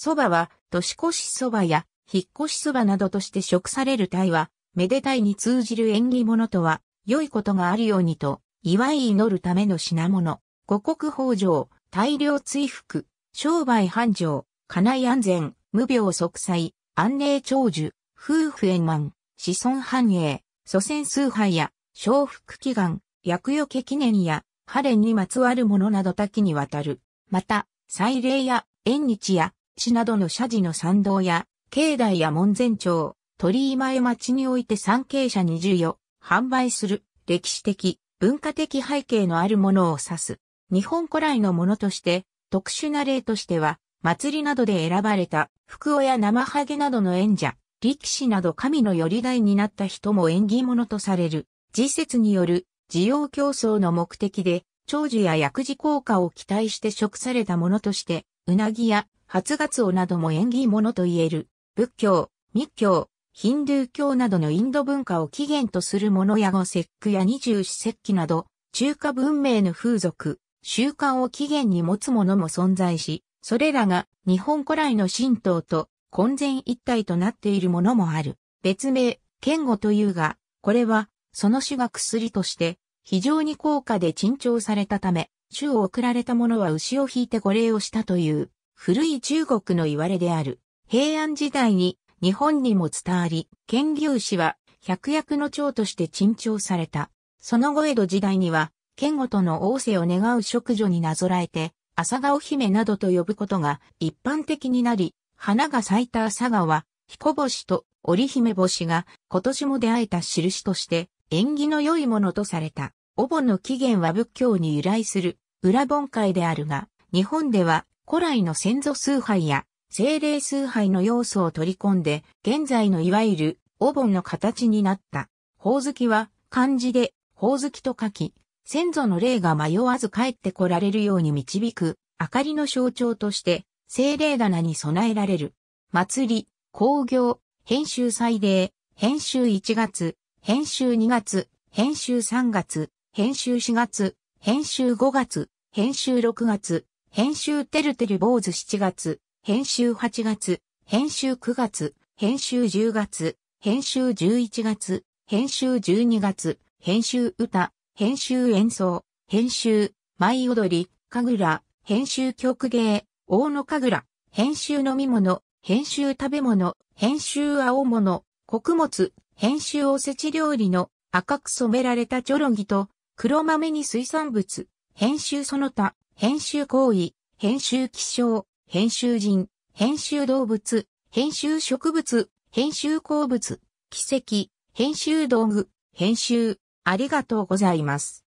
蕎麦は、年越し蕎麦や、引っ越し蕎麦などとして食される鯛は、めでたいに通じる縁起物とは、良いことがあるようにと、祝い祈るための品物、五穀豊穣、大量追服、商売繁盛、家内安全、無病息災、安寧長寿、夫婦円満、子孫繁栄、祖先崇拝や、承福祈願、厄除け記念や、晴れにまつわるものなど多岐にわたる。また、祭礼や、縁日や、市などの社寺の参道や、境内や門前町、鳥居前町において参詣者に授与、販売する、歴史的、文化的背景のあるものを指す。日本古来のものとして、特殊な例としては、祭りなどで選ばれた、福尾や生ハゲなどの縁者、力士など神のより代になった人も縁起物とされる。時節による、需要競争の目的で、長寿や薬事効果を期待して食されたものとして、うなぎや初月をなども縁起物と言える、仏教、密教、ヒンドゥー教などのインド文化を起源とするものや五節句や二十四節気など、中華文明の風俗、習慣を起源に持つものも存在し、それらが日本古来の神道と混然一体となっているものもある。別名、剣語というが、これは、その種が薬として、非常に高価で珍重されたため、種を送られた者は牛を引いて御礼をしたという古い中国の言われである。平安時代に日本にも伝わり、剣牛氏は百薬の長として珍重された。その後江戸時代には、剣ごとの王政を願う職女になぞらえて、朝顔姫などと呼ぶことが一般的になり、花が咲いた朝顔は、彦星と織姫星が今年も出会えた印として、縁起の良いものとされた。お盆の起源は仏教に由来する裏盆会であるが、日本では古来の先祖崇拝や精霊崇拝の要素を取り込んで、現在のいわゆるお盆の形になった。宝月は漢字で宝月と書き、先祖の霊が迷わず帰ってこられるように導く、明かりの象徴として、精霊棚に備えられる。祭り、工業、編集祭礼、編集1月、編集2月、編集3月、編集4月、編集5月、編集6月、編集てるてる坊主7月、編集8月、編集9月、編集10月、編集11月、編集12月、編集歌、編集演奏、編集、舞踊り、神楽、編集曲芸、大野神楽、編集飲み物、編集食べ物、編集青物、穀物、編集おせち料理の赤く染められたチョロギと黒豆に水産物、編集その他、編集行為、編集気象、編集人、編集動物、編集植物、編集鉱物、奇跡、編集道具、編集。ありがとうございます。